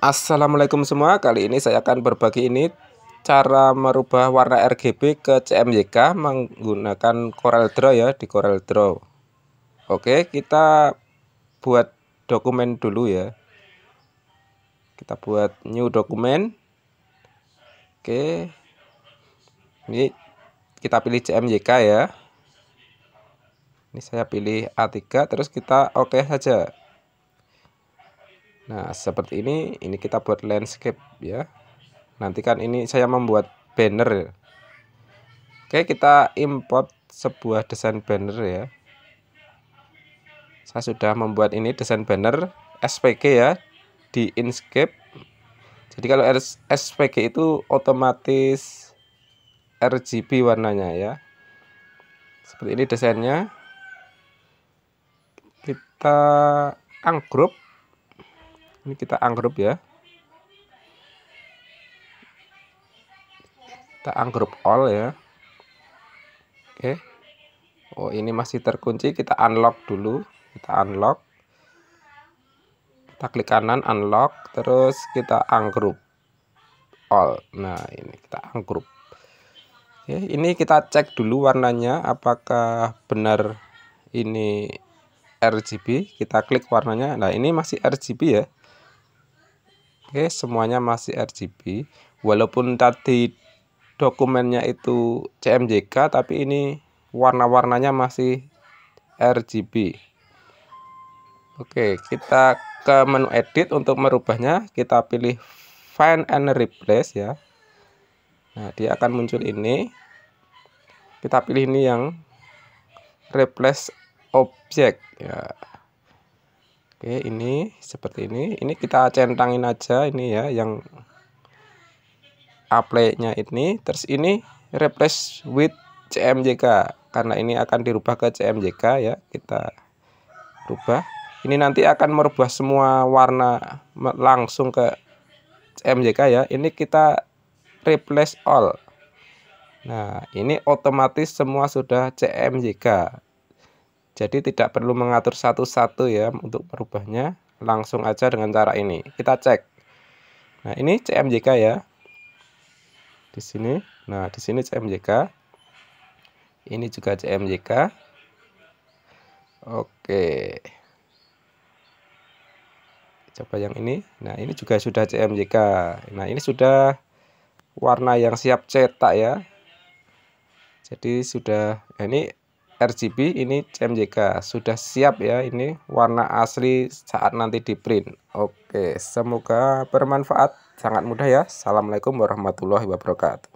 Assalamualaikum semua, kali ini saya akan berbagi ini cara merubah warna RGB ke CMYK menggunakan Corel Draw ya di Corel Draw. Oke, kita buat dokumen dulu ya. Kita buat new dokumen. Oke. Ini kita pilih CMYK ya. Ini saya pilih A3 terus kita oke okay saja. Nah seperti ini ini kita buat landscape ya nanti kan ini saya membuat banner ya. Oke kita import sebuah desain banner ya saya sudah membuat ini desain banner SPG ya di Inkscape jadi kalau SPG itu otomatis RGB warnanya ya seperti ini desainnya kita angkrup ini kita anggrup ya kita anggrup all ya oke oh ini masih terkunci kita unlock dulu kita unlock kita klik kanan unlock terus kita anggrup all nah ini kita anggrup oke ini kita cek dulu warnanya apakah benar ini RGB kita klik warnanya nah ini masih RGB ya Oke, semuanya masih RGB. Walaupun tadi dokumennya itu CMJK, tapi ini warna-warnanya masih RGB. Oke, kita ke menu edit untuk merubahnya. Kita pilih find and replace ya. Nah, dia akan muncul ini. Kita pilih ini yang replace object ya. Oke, ini seperti ini. Ini kita centangin aja ini ya yang apply-nya ini. Terus ini replace with CMJK karena ini akan dirubah ke CMJK ya. Kita rubah. Ini nanti akan merubah semua warna langsung ke CMJK ya. Ini kita replace all. Nah, ini otomatis semua sudah CMJK. Jadi tidak perlu mengatur satu-satu ya untuk merubahnya, langsung aja dengan cara ini. Kita cek. Nah, ini CMJK ya. Di sini. Nah, di sini CMJK. Ini juga CMJK. Oke. Coba yang ini. Nah, ini juga sudah CMJK. Nah, ini sudah warna yang siap cetak ya. Jadi sudah nah, ini RGB ini CMJK sudah siap ya ini warna asli saat nanti di print oke semoga bermanfaat sangat mudah ya Assalamualaikum warahmatullahi wabarakatuh